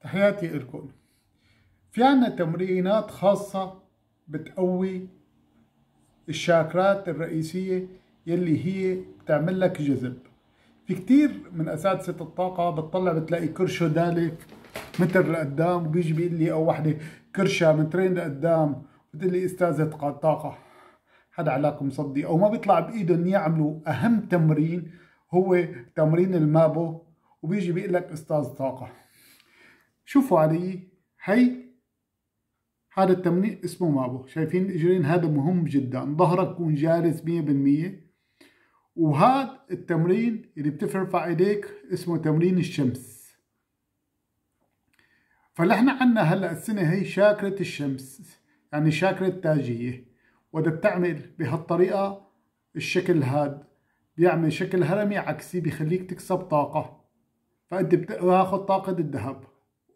تحياتي لكم في عنا تمرينات خاصة بتقوي الشاكرات الرئيسية يلي هي بتعمل لك جذب في كتير من أساتذة الطاقة بتطلع بتلاقي كرشه دالك متر لقدام وبيجي بيقول لي أو وحدة كرشها مترين لقدام بتقول لي أستاذة طاقة حدا علاقة مصدي أو ما بيطلع بإيدهم يعملوا أهم تمرين هو تمرين المابو وبيجي بيقول لك أستاذ طاقة شوفوا علي هي هذا التمنيق اسمه مابو شايفين الاجرين هذا مهم جدا ظهرك يكون جالس 100% وهذا التمرين اللي بترفع ايديك اسمه تمرين الشمس فلحنا عندنا هلا السنه هي شاكره الشمس يعني شاكره تاجيه واذا بتعمل بهالطريقه الشكل هاد بيعمل شكل هرمي عكسي بيخليك تكسب طاقه فانت بتاخذ طاقه الذهب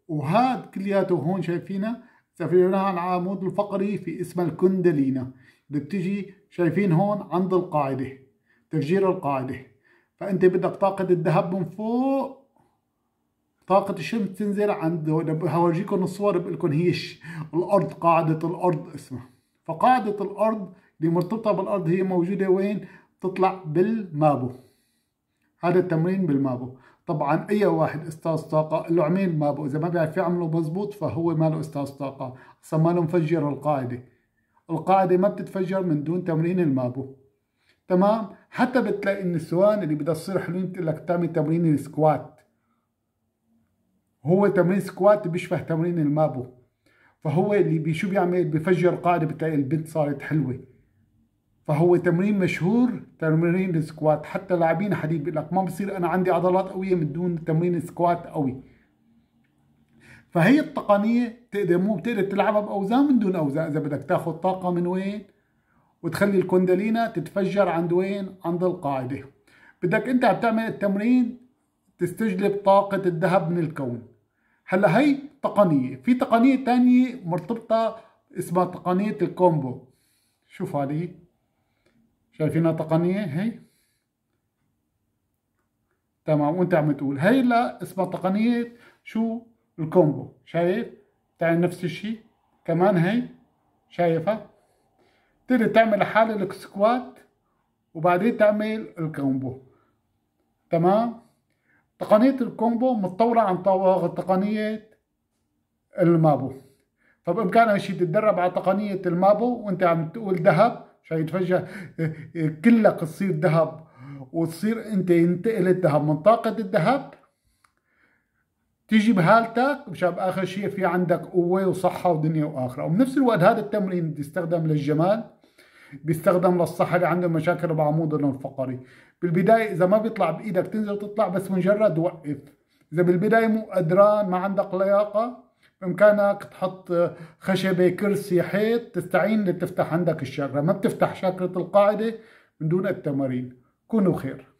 وهاد كلياته هون شايفينها سافرناها على العمود الفقري في اسمها الكندلينا اللي بتجي شايفين هون عند القاعدة تفجير القاعدة فأنت بدك طاقة الذهب من فوق طاقة الشمس تنزل عند هورجيكم الصور بقول لكم هي الأرض قاعدة الأرض اسمها فقاعدة الأرض اللي مرتبطة بالأرض هي موجودة وين؟ بتطلع بالمابو هذا التمرين بالمابو طبعا اي واحد استاذ طاقه له عميل بقى. اذا ما بيعرف يعمله مزبوط فهو ما له استاذ طاقه اصلا له مفجر القاعده القاعده ما بتتفجر من دون تمرين المابو تمام حتى بتلاقي النسوان اللي بدها تصير حلوين بتقول لك تعمل تمرين السكوات هو تمرين سكوات بيشبه تمرين المابو فهو اللي شو بيعمل بفجر قاعده بتلاقي البنت صارت حلوه فهو تمرين مشهور تمرين السكوات حتى لاعبين حديد بيقول لك ما بصير انا عندي عضلات قويه من دون تمرين سكوات قوي فهي التقنيه تقدر مو بتقدر تلعبها باوزان من دون اوزان اذا بدك تاخذ طاقه من وين وتخلي الكوندالينا تتفجر عند وين عند القاعده بدك انت عم تعمل التمرين تستجلب طاقه الذهب من الكون هلا هي تقنيه في تقنيه ثانيه مرتبطه اسمها تقنيه الكومبو شوف هذه شايفينها تقنية هي تمام وانت عم تقول هي لا اسمها تقنية شو الكومبو شايف تعمل نفس الشيء كمان هي شايفها تقدر تعمل حال السكوات وبعدين تعمل الكومبو تمام تقنية الكومبو متطورة عن تقنية المابو فبإمكانك شيء تتدرب على تقنية المابو وانت عم تقول ذهب شايف فجأة كلك تصير ذهب وتصير انت ينتقل الذهب من طاقة الذهب تيجي بهالتك مشان باخر شيء في عندك قوه وصحه ودنيا واخره وبنفس الوقت هذا التمرين بيستخدم للجمال بيستخدم للصحه اللي عنده مشاكل بعمود الفقري بالبدايه اذا ما بيطلع بايدك تنزل تطلع بس مجرد وقف اذا بالبدايه مو قدران ما عندك لياقه بامكانك تحط خشبه كرسي حيط تستعين لتفتح عندك الشاكرة ما بتفتح شاكره القاعده من دون التمارين كونوا خير